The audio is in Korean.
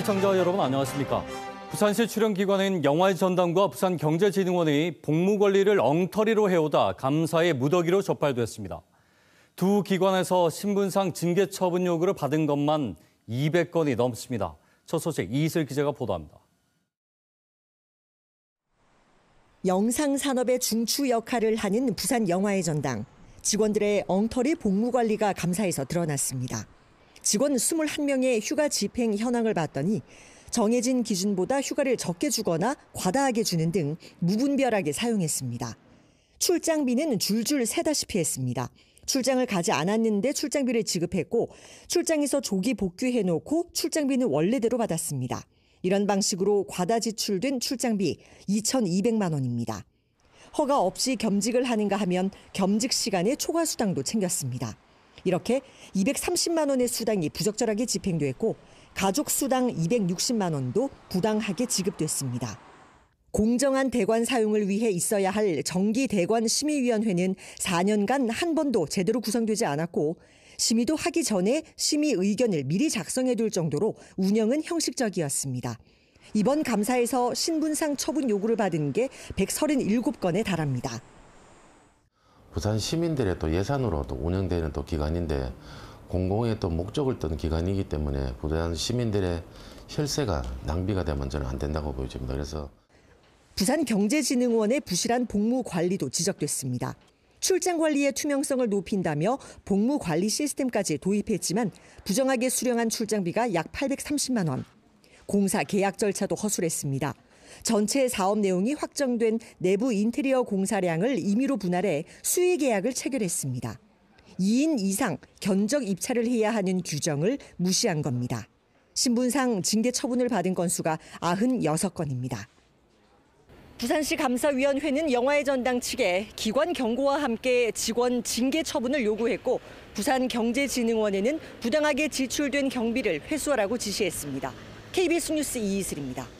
시청자 여러분 안녕하십니까? 부산시 출연기관인 영화전당과 부산경제진흥원이 복무관리를 엉터리로 해오다 감사의 무더기로 적발됐습니다. 두 기관에서 신분상 징계 처분 요구를 받은 것만 200건이 넘습니다. 첫 소식 이슬 기자가 보도합니다. 영상 산업의 중추 역할을 하는 부산 영화의 전당. 직원들의 엉터리 복무 관리가 감사에서 드러났습니다. 직원 21명의 휴가 집행 현황을 봤더니 정해진 기준보다 휴가를 적게 주거나 과다하게 주는 등 무분별하게 사용했습니다. 출장비는 줄줄 새다시피 했습니다. 출장을 가지 않았는데 출장비를 지급했고 출장에서 조기 복귀해놓고 출장비는 원래대로 받았습니다. 이런 방식으로 과다 지출된 출장비 2,200만 원입니다. 허가 없이 겸직을 하는가 하면 겸직 시간에 초과 수당도 챙겼습니다. 이렇게 230만 원의 수당이 부적절하게 집행됐고 가족 수당 260만 원도 부당하게 지급됐습니다. 공정한 대관 사용을 위해 있어야 할 정기 대관 심의위원회는 4년간 한 번도 제대로 구성되지 않았고 심의도 하기 전에 심의 의견을 미리 작성해 둘 정도로 운영은 형식적이었습니다. 이번 감사에서 신분상 처분 요구를 받은 게 137건에 달합니다. 부산 시민들의 또 예산으로 또 운영되는 또 기관인데 공공의 또 목적을 둔 기관이기 때문에 부산 시민들의 혈세가 낭비가 되면 저는 안 된다고 보여집니다. 그래서 부산경제진흥원의 부실한 복무 관리도 지적됐습니다. 출장 관리의 투명성을 높인다며 복무 관리 시스템까지 도입했지만 부정하게 수령한 출장비가 약 830만 원. 공사 계약 절차도 허술했습니다. 전체 사업 내용이 확정된 내부 인테리어 공사량을 임의로 분할해 수의 계약을 체결했습니다. 2인 이상 견적 입찰을 해야 하는 규정을 무시한 겁니다. 신분상 징계 처분을 받은 건수가 96건입니다. 부산시 감사위원회는 영화의 전당 측에 기관 경고와 함께 직원 징계 처분을 요구했고 부산경제진흥원에는 부당하게 지출된 경비를 회수하라고 지시했습니다. KBS 뉴스 이이슬입니다.